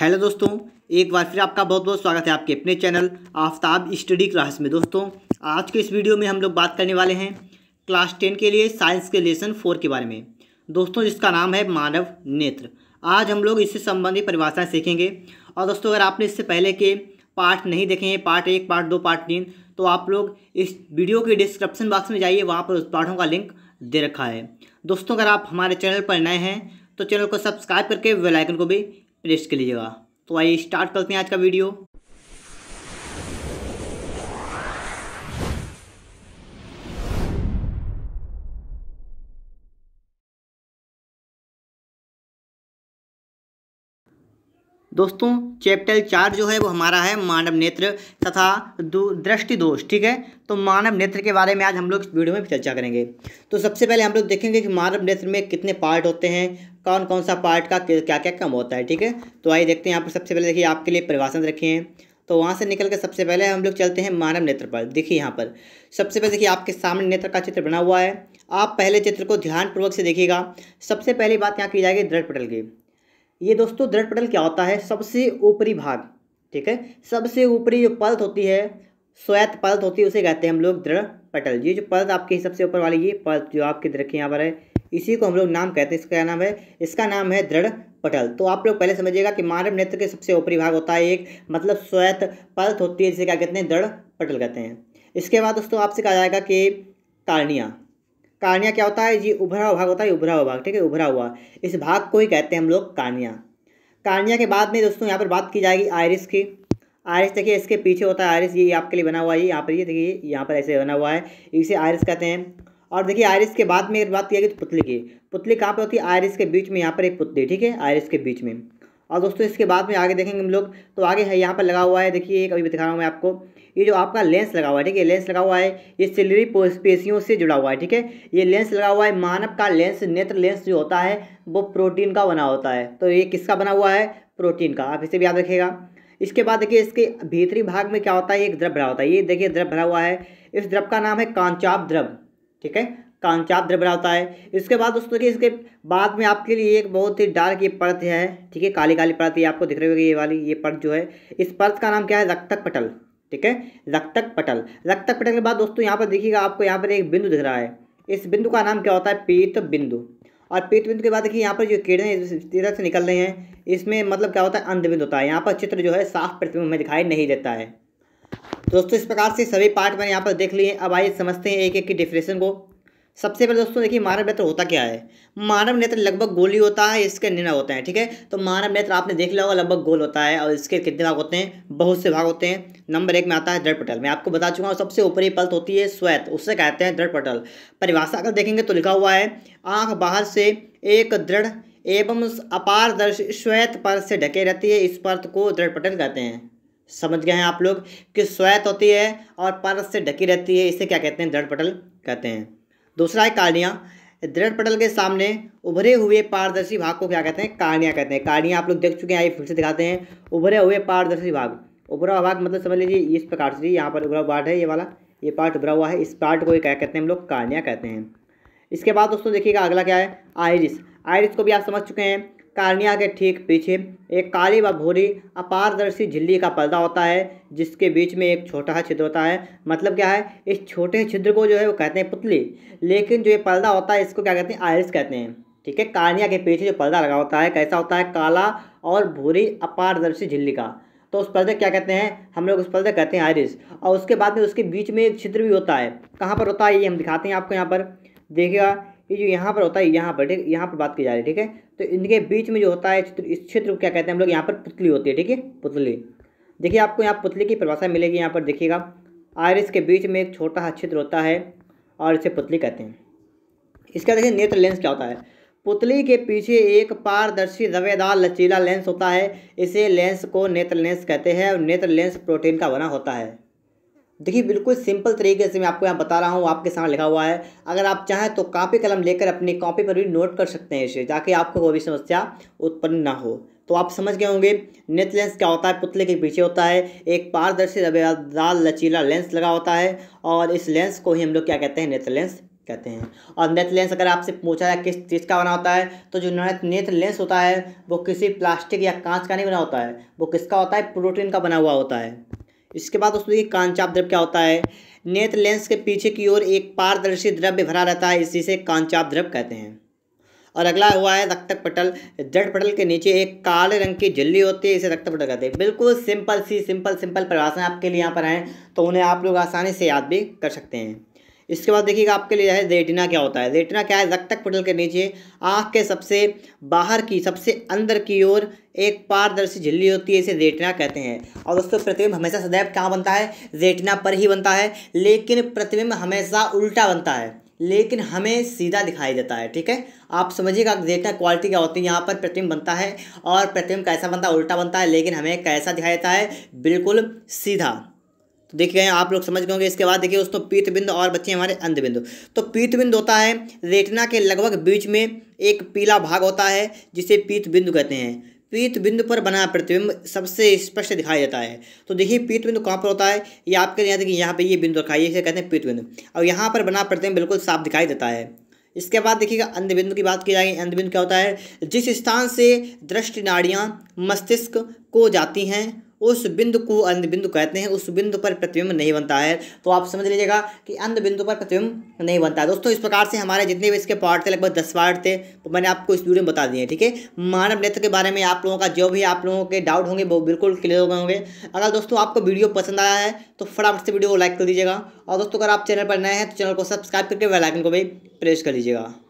Hello दोस्तों एक बार फिर आपका बहुत बहुत स्वागत है आपके अपने चैनल आफ्ताब स्टडी क्लास में दोस्तों आज के इस वीडियो में हम लोग बात करने वाले हैं क्लास टेन के लिए साइंस के लेसन फोर के बारे में दोस्तों जिसका नाम है मानव नेत्र आज हम लोग इससे संबंधित परिभाषाएँ सीखेंगे और दोस्तों अगर आपने इससे पहले के पार्ट नहीं देखे हैं पार्ट एक पार्ट दो पार्ट तीन तो आप लोग इस वीडियो के डिस्क्रिप्शन बॉक्स में जाइए वहाँ पर उस पाठों का लिंक दे रखा है दोस्तों अगर आप हमारे चैनल पर नए हैं तो चैनल को सब्सक्राइब करके बेल आइकन को भी रेस्ट के लीजिएगा तो आइए स्टार्ट करते हैं आज का वीडियो दोस्तों चैप्टर चार जो है वो हमारा है मानव नेत्र तथा दृष्टि दोष ठीक है तो मानव नेत्र के बारे में आज हम लोग इस वीडियो में चर्चा करेंगे तो सबसे पहले हम लोग देखेंगे कि मानव नेत्र में कितने पार्ट होते हैं कौन कौन सा पार्ट का क्या क्या कम होता है ठीक है तो आइए देखते हैं यहाँ पर सबसे पहले देखिए आपके लिए परिभाषण रखे हैं तो वहाँ से निकल कर सबसे पहले हम लोग चलते हैं मानव नेत्र पर देखिए यहाँ पर सबसे पहले देखिए आपके सामने नेत्र का चित्र बना हुआ है आप पहले चित्र को ध्यानपूर्वक से देखिएगा सबसे पहली बात यहाँ की जाएगी दृढ़ पटल की ये दोस्तों दृढ़ पटल क्या होता है सबसे ऊपरी भाग ठीक है सबसे ऊपरी जो परत होती है स्वयत परत होती है उसे कहते हैं हम लोग दृढ़ पटल ये जो परत आपके सबसे ऊपर वाली ये परत जो आपके के यहाँ पर है इसी को हम लोग नाम कहते हैं इसका क्या नाम है इसका नाम है दृढ़ पटल तो आप लोग पहले समझिएगा कि मानव नेत्र के सबसे ऊपरी भाग होता है एक मतलब श्वेत परत होती है जिसे क्या कहते हैं दृढ़ पटल कहते हैं इसके बाद दोस्तों आपसे कहा जाएगा कि तारनिया कार्निया क्या होता है जी उभरा हुआ भाग होता है उभरा हुआ भाग ठीक है उभरा हुआ इस भाग को ही कहते हैं हम लोग कार्निया कार्निया के बाद में दोस्तों यहाँ पर बात की जाएगी आयरिस की आयरिस देखिए इसके पीछे होता है आयरिस ये आपके लिए बना हुआ है यहाँ पर ये देखिए यहाँ पर ऐसे बना हुआ है इसे आयरिस कहते हैं और देखिए आयरिस के बाद में अगर बात की जाएगी तो पुतली की पुतली कहाँ पर होती है आयरिस के बीच में यहाँ पर एक पुतली ठीक है आयरिस के बीच में और दोस्तों इसके बाद में आगे देखेंगे हम लोग तो आगे है यहाँ पर लगा हुआ है देखिए अभी दिखा रहा हूँ मैं आपको ये जो आपका लेंस लगा हुआ है ठीक है लेंस लगा हुआ है ये सिलरी पेशियों से जुड़ा हुआ है ठीक है ये लेंस लगा हुआ है मानव का लेंस नेत्र लेंस जो होता है वो प्रोटीन का बना होता है तो ये किसका बना हुआ है प्रोटीन का आप इसे भी याद रखिएगा इसके बाद देखिए इसके भीतरी भाग में क्या होता है एक द्रव भरा होता है ये देखिए द्रव भरा हुआ है इस द्रव का नाम है कांचाप द्रव ठीक है कांचाप द्रव्य होता है इसके बाद दोस्तों देखिए इसके बाद में आपके लिए एक बहुत ही डार्क ये परत है ठीक है काली काली परत ये आपको दिख रही होगी ये वाली ये परत जो है इस परत का नाम क्या है रक्तक पटल ठीक है रक्तक पटल रक्तक पटल के बाद दोस्तों यहाँ पर देखिएगा आपको यहाँ पर एक बिंदु दिख रहा है इस बिंदु का नाम क्या होता है पीत बिंदु और पीत बिंदु के बाद देखिए यहाँ पर जो किरण इधर से निकल रहे हैं इसमें मतलब क्या होता है अंधबिंद होता है यहाँ पर चित्र जो है साफ प्रतिबिंब में दिखाई नहीं देता है दोस्तों इस प्रकार से सभी पार्ट मैंने यहाँ पर देख लिए अब आइए समझते हैं एक एक की डिफ्रेशन को सबसे पहले दोस्तों देखिए मानव नेत्र होता क्या है मानव नेत्र लगभग गोली होता है इसके निर्णय होते हैं ठीक है तो मानव नेत्र आपने देख लिया होगा लगभग गोल होता है और इसके कितने भाग होते हैं बहुत से भाग होते हैं नंबर एक में आता है दृढ़ पटल मैं आपको बता चुका हूँ सबसे ऊपरी पल्त होती है श्वेत उससे कहते हैं दृढ़ पटल परिभाषा अगर देखेंगे तो लिखा हुआ है आँख बाहर से एक दृढ़ एवं अपारदर्शी श्वेत पर से ढके रहती है इस पर्त को दृढ़ पटल कहते हैं समझ गए हैं आप लोग कि श्वेत होती है और परत से ढकी रहती है इसे क्या कहते हैं दृढ़ पटल कहते हैं दूसरा है कार्निया दृढ़ पटल के सामने उभरे हुए पारदर्शी भाग को क्या कहते हैं कार्निया कहते हैं कार्निया आप लोग देख चुके हैं आइए फिर से दिखाते हैं उभरे हुए पारदर्शी भाग उभरा हुआ भाग मतलब समझ लीजिए इस प्रकार से यहाँ पर उभरा पार्ट है ये वाला ये पार्ट उभरा हुआ है इस पार्ट को क्या कहते हैं हम लोग कार्निया कहते हैं इसके बाद दोस्तों देखिएगा अगला क्या है आयरिस आयरिस को भी आप समझ चुके हैं कार्निया के ठीक पीछे एक काली व भूरी अपारदर्शी झिल्ली का पर्दा होता है जिसके बीच में एक छोटा सा छिद्र होता है मतलब क्या है इस छोटे छिद्र को जो है वो कहते हैं पुतली लेकिन जो ये पर्दा होता है इसको क्या कहते हैं आयरिस कहते हैं ठीक है कार्निया के पीछे जो पर्दा लगा होता है कैसा होता है काला और भूरी अपारदर्शी झिल्ली का तो उस पर्दे क्या कहते हैं हम लोग उस पर्दे कहते हैं आयरिस और उसके बाद में उसके बीच में एक छिद्र भी होता है कहाँ पर होता है ये हम दिखाते हैं आपको यहाँ पर देखिएगा ये जो यहाँ पर होता है यहाँ पर ठीक यहाँ पर बात की जा रही है ठीक है तो इनके बीच में जो होता है चित्र इस क्षेत्र को क्या कहते हैं हम लोग यहाँ पर पुतली होती है ठीक है पुतली देखिए आपको यहाँ पुतली की परिभाषा मिलेगी यहाँ पर देखिएगा आयरिस के बीच में एक छोटा सा क्षेत्र होता है और इसे पुतली कहते हैं इसका देखिए नेत्र लेंस क्या होता है पुतली के पीछे एक पारदर्शी रवेदार लचीला लेंस होता है इसे लेंस को नेत्र लेंस कहते हैं और नेत्र लेंस प्रोटीन का बना होता है देखिए हम्म। बिल्कुल सिंपल तरीके से मैं आपको यहाँ बता रहा हूँ आपके सामने लिखा हुआ है अगर आप चाहें तो कापी कलम लेकर अपनी कॉपी पर भी नोट कर सकते हैं इसे ताकि आपको कोई भी समस्या उत्पन्न ना हो तो आप समझ गए होंगे नेत लेंस क्या होता है पुतले के पीछे होता है एक पारदर्शी रबेदार लचीला लेंस लगा होता है और इस लेंस को ही हम लोग क्या कहते हैं नेत लेंस कहते हैं और नेत लेंस अगर आपसे पूछा जाए किस चीज़ का बना होता है तो जो नेत लेंस होता है वो किसी प्लास्टिक या कांच का नहीं बना होता है वो किसका होता है प्रोटीन का बना हुआ होता है इसके बाद दोस्तों देखिए कांचाप द्रव क्या होता है नेत्र लेंस के पीछे की ओर एक पारदर्शी द्रव्य भरा रहता है इसी से कांचाप द्रव कहते हैं और अगला हुआ है रक्तक पटल जड़ पटल के नीचे एक काले रंग की झिल्ली होती है इसे रक्तक पटल कहते हैं बिल्कुल सिंपल सी सिंपल सिंपल परिभाषाएं आपके लिए यहाँ पर हैं तो उन्हें आप लोग आसानी से याद भी कर सकते हैं इसके बाद देखिएगा आपके लिए है रेटिना क्या होता है रेटिना क्या है रक्तक पटल के नीचे आँख के सबसे बाहर की सबसे अंदर की ओर एक पारदर्शी झिल्ली होती है इसे रेटिना कहते हैं और दोस्तों प्रतिबिंब हमेशा सदैव कहाँ बनता है रेटिना पर ही बनता है लेकिन प्रतिबिंब हमेशा उल्टा बनता है लेकिन हमें सीधा दिखाई देता है ठीक है आप समझिएगा रेटिना क्वालिटी क्या होती है यहाँ पर प्रतिबिंब बनता है और प्रतिबिंब कैसा बनता है उल्टा बनता है लेकिन हमें कैसा दिखाई देता है बिल्कुल सीधा तो गए आप लोग समझ गए इसके बाद देखिए दोस्तों पीत बिंदु और बच्चे हमारे अंध बिंदु तो पीत बिंदु होता है रेटना के लगभग बीच में एक पीला भाग होता है जिसे पीत बिंदु कहते हैं पीत बिंदु पर बना प्रतिबिंब सबसे स्पष्ट दिखाई देता है तो देखिए पीत बिंदु कहाँ पर होता है ये आपके यहाँ देखिए यहाँ पे ये बिंदु रखा है इसे कहते हैं पीत बिंदु और यहाँ पर बना प्रतिबिंब बिल्कुल साफ दिखाई देता है इसके बाद देखिएगा अंध बिंदु की बात की जाएगी अंध बिंदु क्या होता है जिस स्थान से दृष्टि नाड़ियाँ मस्तिष्क को जाती हैं उस बिंदु को अंध बिंदु कहते हैं उस बिंदु पर प्रतिबिंब नहीं बनता है तो आप समझ लीजिएगा कि अंध बिंदु पर प्रतिबिंब नहीं बनता है दोस्तों इस प्रकार से हमारे जितने भी इसके पार्ट थे लगभग दस पार्ट थे तो मैंने आपको इस वीडियो में बता दिए ठीक है मानव नेत्र के बारे में आप लोगों का जो भी आप लोगों के डाउट होंगे वो बिल्कुल क्लियर हो गए होंगे अगर दोस्तों आपको वीडियो पसंद आया है तो फटाफट से वीडियो को लाइक कर दीजिएगा और दोस्तों अगर आप चैनल पर नए हैं तो चैनल को सब्सक्राइब करके वेलाइकन को भी प्रेस कर दीजिएगा